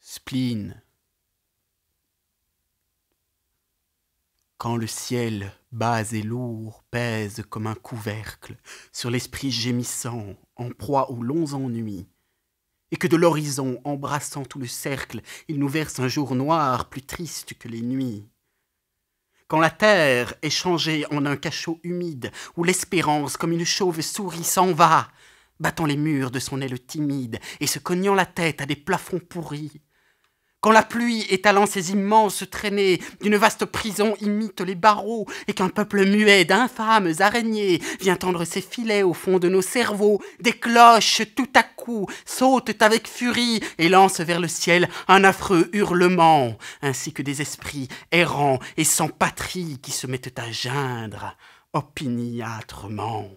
spleen. Quand le ciel, bas et lourd, pèse comme un couvercle sur l'esprit gémissant, en proie aux longs ennuis, et que de l'horizon, embrassant tout le cercle, il nous verse un jour noir plus triste que les nuits. Quand la terre est changée en un cachot humide, où l'espérance, comme une chauve-souris, s'en va, battant les murs de son aile timide et se cognant la tête à des plafonds pourris, quand la pluie, étalant ses immenses traînées d'une vaste prison, imite les barreaux, et qu'un peuple muet d'infâmes araignées vient tendre ses filets au fond de nos cerveaux, des cloches tout à coup sautent avec furie et lancent vers le ciel un affreux hurlement, ainsi que des esprits errants et sans patrie qui se mettent à geindre opiniâtrement.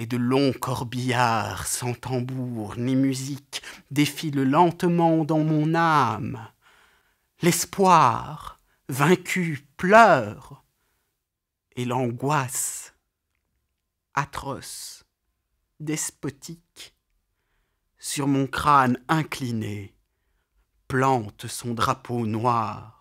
et de longs corbillards sans tambour ni musique défilent lentement dans mon âme. L'espoir, vaincu, pleure, et l'angoisse, atroce, despotique, sur mon crâne incliné, plante son drapeau noir.